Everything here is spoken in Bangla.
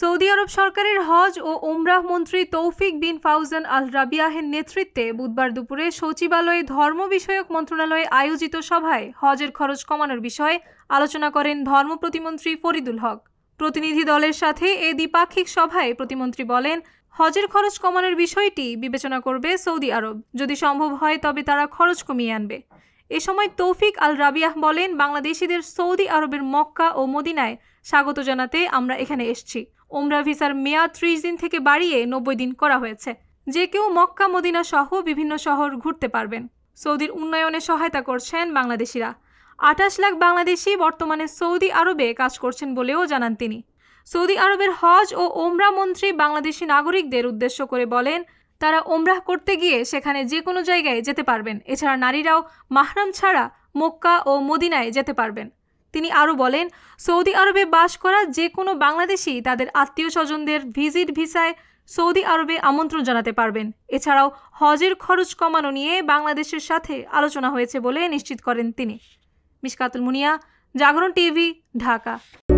সৌদি আরব সরকারের হজ ও উমরাহ মন্ত্রী তৌফিক বিন ফাউজান আল রাবিয়াহের নেতৃত্বে বুধবার দুপুরে সচিবালয়ে ধর্ম বিষয়ক মন্ত্রণালয়ে আয়োজিত সভায় হজের খরচ কমানোর বিষয়ে আলোচনা করেন ধর্ম প্রতিমন্ত্রী ফরিদুল হক প্রতিনিধি দলের সাথে এ দ্বিপাক্ষিক সভায় প্রতিমন্ত্রী বলেন হজের খরচ কমানোর বিষয়টি বিবেচনা করবে সৌদি আরব যদি সম্ভব হয় তবে তারা খরচ কমিয়ে আনবে এ সময় তৌফিক আল রাবিয়াহ বলেন বাংলাদেশিদের সৌদি আরবের মক্কা ও মদিনায় স্বাগত জানাতে আমরা এখানে এসছি ওমরা ভিসার মেয়াদ ত্রিশ দিন থেকে বাড়িয়ে নব্বই দিন করা হয়েছে যে কেউ মক্কা মদিনা সহ বিভিন্ন শহর ঘুরতে পারবেন সৌদির উন্নয়নে সহায়তা করছেন বাংলাদেশিরা আঠাশ লাখ বাংলাদেশি বর্তমানে সৌদি আরবে কাজ করছেন বলেও জানান তিনি সৌদি আরবের হজ ও ওমরা মন্ত্রী বাংলাদেশি নাগরিকদের উদ্দেশ্য করে বলেন তারা ওমরাহ করতে গিয়ে সেখানে যে কোনো জায়গায় যেতে পারবেন এছাড়া নারীরাও মাহরাম ছাড়া মক্কা ও মদিনায় যেতে পারবেন তিনি আরও বলেন সৌদি আরবে বাস করা যে কোনো বাংলাদেশি তাদের আত্মীয় স্বজনদের ভিজিট ভিসায় সৌদি আরবে আমন্ত্রণ জানাতে পারবেন এছাড়াও হজের খরচ কমানো নিয়ে বাংলাদেশের সাথে আলোচনা হয়েছে বলে নিশ্চিত করেন তিনি মিসকাতুল মুনিয়া জাগরণ টিভি ঢাকা